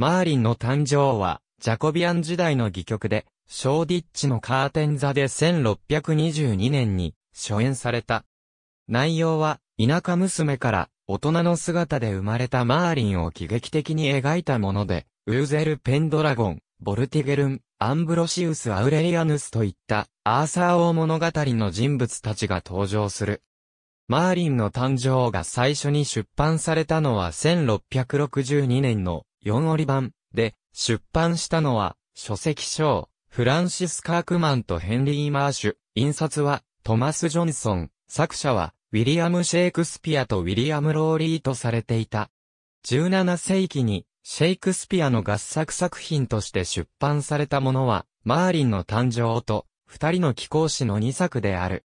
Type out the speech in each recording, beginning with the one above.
マーリンの誕生は、ジャコビアン時代の戯曲で、ショーディッチのカーテン座で1622年に初演された。内容は、田舎娘から大人の姿で生まれたマーリンを喜劇的に描いたもので、ウーゼル・ペンドラゴン、ボルティゲルン、アンブロシウス・アウレリアヌスといったアーサー王物語の人物たちが登場する。マーリンの誕生が最初に出版されたのは1662年の4折版で出版したのは書籍賞、フランシス・カークマンとヘンリー・マーシュ、印刷はトマス・ジョンソン、作者はウィリアム・シェイクスピアとウィリアム・ローリーとされていた。17世紀にシェイクスピアの合作作品として出版されたものは、マーリンの誕生と、二人の貴公子の二作である。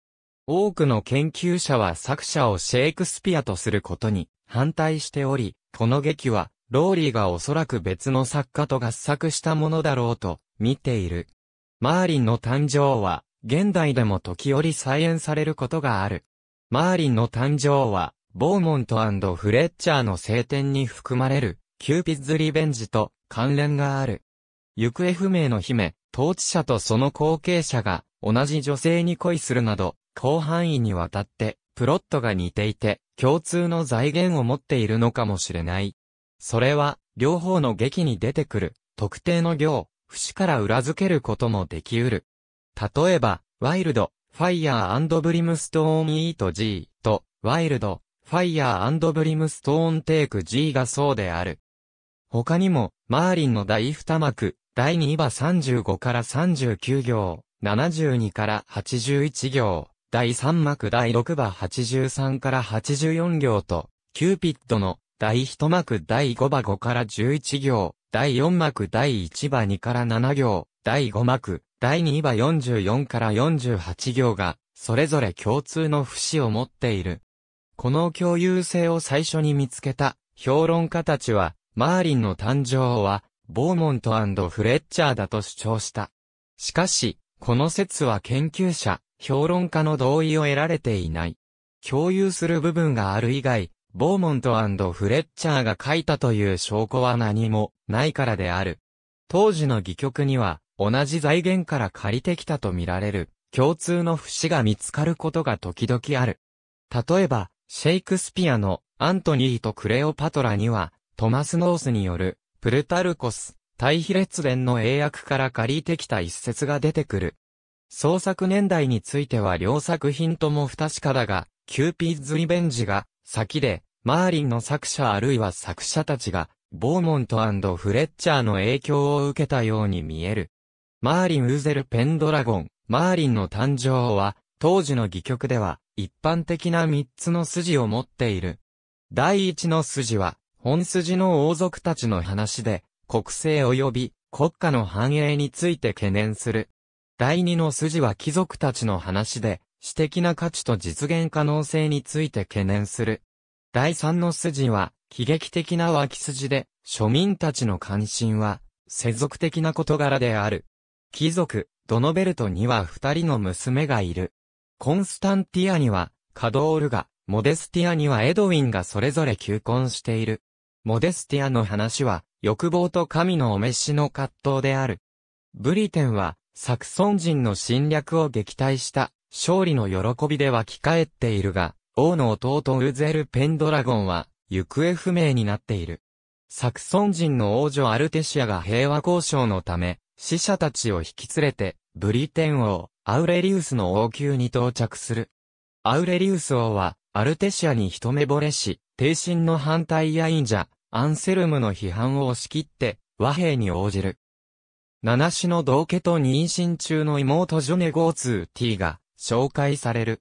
多くの研究者は作者をシェイクスピアとすることに反対しており、この劇はローリーがおそらく別の作家と合作したものだろうと、見ている。マーリンの誕生は、現代でも時折再演されることがある。マーリンの誕生は、ボーモントフレッチャーの聖典に含まれる、キューピッズリベンジと関連がある。行方不明の姫、統治者とその後継者が、同じ女性に恋するなど、広範囲にわたって、プロットが似ていて、共通の財源を持っているのかもしれない。それは、両方の劇に出てくる、特定の行、節から裏付けることもできうる。例えば、ワイルド、ファイヤーブリムストーンイート G と、ワイルド、ファイヤーブリムストーンテイク G がそうである。他にも、マーリンの第二幕、第2場35から39行、72から81行、第3幕第6場83から84行と、キューピッドの第1幕第5場5から11行、第4幕第1場2から7行、第5幕、第2場44から48行が、それぞれ共通の節を持っている。この共有性を最初に見つけた、評論家たちは、マーリンの誕生は、ボーモントフレッチャーだと主張した。しかし、この説は研究者、評論家の同意を得られていない。共有する部分がある以外、ボーモントフレッチャーが書いたという証拠は何もないからである。当時の戯曲には、同じ財源から借りてきたと見られる、共通の節が見つかることが時々ある。例えば、シェイクスピアのアントニーとクレオパトラには、トマス・ノースによる、プルタルコス、対比列伝の英訳から借りてきた一節が出てくる。創作年代については両作品とも不確かだが、キューピーズ・リベンジが先で、マーリンの作者あるいは作者たちが、ボーモントフレッチャーの影響を受けたように見える。マーリン・ウーゼル・ペンドラゴン、マーリンの誕生は、当時の戯曲では、一般的な三つの筋を持っている。第一の筋は、本筋の王族たちの話で、国政及び国家の繁栄について懸念する。第二の筋は貴族たちの話で、私的な価値と実現可能性について懸念する。第三の筋は、喜劇的な脇筋で、庶民たちの関心は、世俗的な事柄である。貴族、ドノベルトには二人の娘がいる。コンスタンティアには、カドールが、モデスティアにはエドウィンがそれぞれ求婚している。モデスティアの話は、欲望と神のお召しの葛藤である。ブリテンは、サクソン人の侵略を撃退した勝利の喜びではき返っているが、王の弟ウゼル・ペンドラゴンは、行方不明になっている。サクソン人の王女アルテシアが平和交渉のため、死者たちを引き連れて、ブリテン王、アウレリウスの王宮に到着する。アウレリウス王は、アルテシアに一目惚れし、帝神の反対や忍者、アンセルムの批判を押し切って、和平に応じる。七種の道家と妊娠中の妹ジョネ・ゴーツー・ティが、紹介される。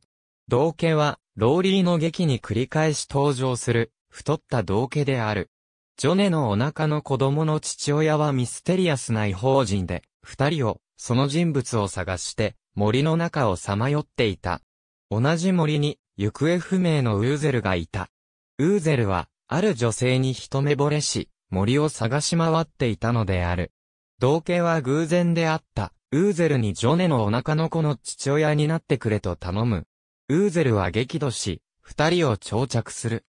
道家は、ローリーの劇に繰り返し登場する、太った道家である。ジョネのお腹の子供の父親はミステリアスな異邦人で、二人を、その人物を探して、森の中をさまよっていた。同じ森に、行方不明のウーゼルがいた。ウーゼルは、ある女性に一目惚れし、森を探し回っていたのである。道家は偶然であった。ウーゼルにジョネのお腹の子の父親になってくれと頼む。ウーゼルは激怒し、二人を長着する。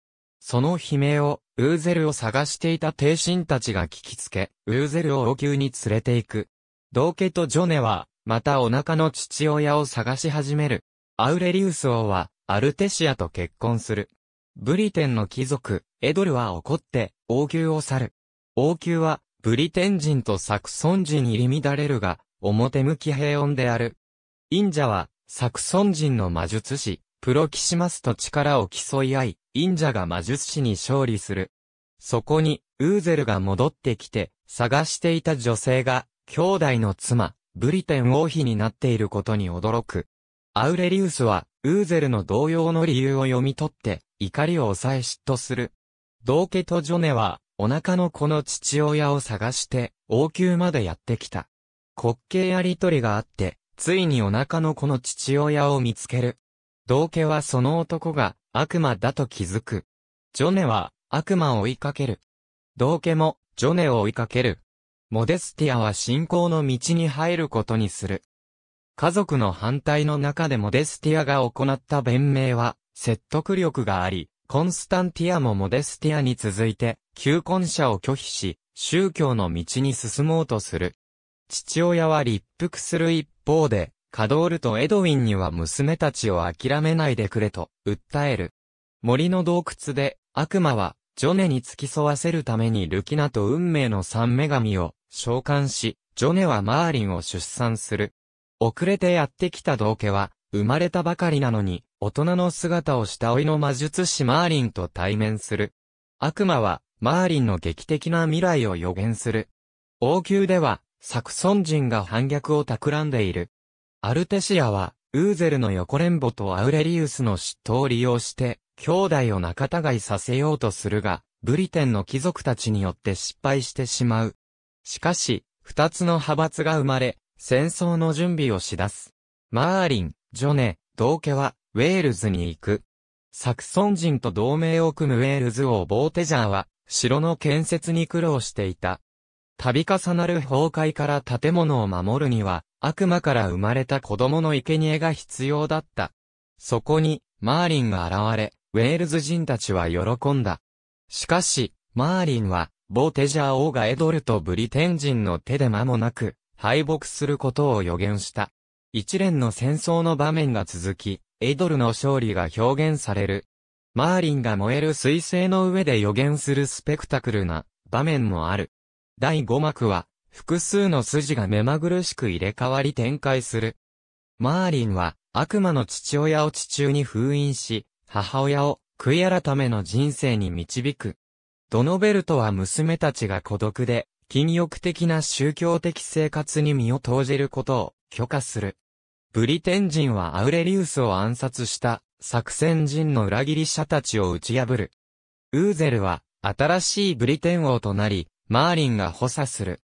その悲鳴を、ウーゼルを探していた帝神たちが聞きつけ、ウーゼルを王宮に連れて行く。道家とジョネは、またお腹の父親を探し始める。アウレリウス王は、アルテシアと結婚する。ブリテンの貴族、エドルは怒って、王宮を去る。王宮は、ブリテン人とサクソン人入り乱れるが、表向き平穏である。インジャは、サクソン人の魔術師、プロキシマスと力を競い合い、インジャが魔術師に勝利する。そこに、ウーゼルが戻ってきて、探していた女性が、兄弟の妻、ブリテン王妃になっていることに驚く。アウレリウスは、ウーゼルの同様の理由を読み取って、怒りを抑え嫉妬する。道家とジョネは、お腹の子の父親を探して、王宮までやってきた。滑稽やりとりがあって、ついにお腹の子の父親を見つける。道家はその男が悪魔だと気づく。ジョネは悪魔を追いかける。道家もジョネを追いかける。モデスティアは信仰の道に入ることにする。家族の反対の中でモデスティアが行った弁明は説得力があり、コンスタンティアもモデスティアに続いて、求婚者を拒否し、宗教の道に進もうとする。父親は立腹する一方で、カドールとエドウィンには娘たちを諦めないでくれと、訴える。森の洞窟で、悪魔は、ジョネに付き添わせるためにルキナと運命の三女神を召喚し、ジョネはマーリンを出産する。遅れてやってきた道家は、生まれたばかりなのに、大人の姿をした老いの魔術師マーリンと対面する。悪魔は、マーリンの劇的な未来を予言する。王宮では、サクソン人が反逆を企んでいる。アルテシアは、ウーゼルの横連母とアウレリウスの嫉妬を利用して、兄弟を仲違いさせようとするが、ブリテンの貴族たちによって失敗してしまう。しかし、二つの派閥が生まれ、戦争の準備をしだす。マーリン、ジョネ、道家は、ウェールズに行く。サクソン人と同盟を組むウェールズ王ボーテジャーは、城の建設に苦労していた。度重なる崩壊から建物を守るには、悪魔から生まれた子供の生贄が必要だった。そこに、マーリンが現れ、ウェールズ人たちは喜んだ。しかし、マーリンは、ボーテジャー王がエドルとブリテン人の手で間もなく、敗北することを予言した。一連の戦争の場面が続き、エドルの勝利が表現される。マーリンが燃える彗星の上で予言するスペクタクルな場面もある。第5幕は、複数の筋が目まぐるしく入れ替わり展開する。マーリンは、悪魔の父親を地中に封印し、母親を、悔い改めの人生に導く。ドノベルトは娘たちが孤独で、禁欲的な宗教的生活に身を投じることを許可する。ブリテン人はアウレリウスを暗殺した作戦人の裏切り者たちを打ち破る。ウーゼルは新しいブリテン王となり、マーリンが補佐する。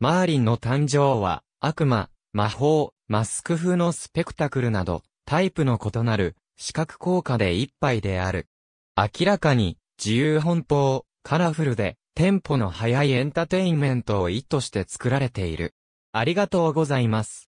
マーリンの誕生は、悪魔、魔法、マスク風のスペクタクルなど、タイプの異なる、視覚効果で一杯である。明らかに、自由奔放、カラフルで、テンポの速いエンターテインメントを意図して作られている。ありがとうございます。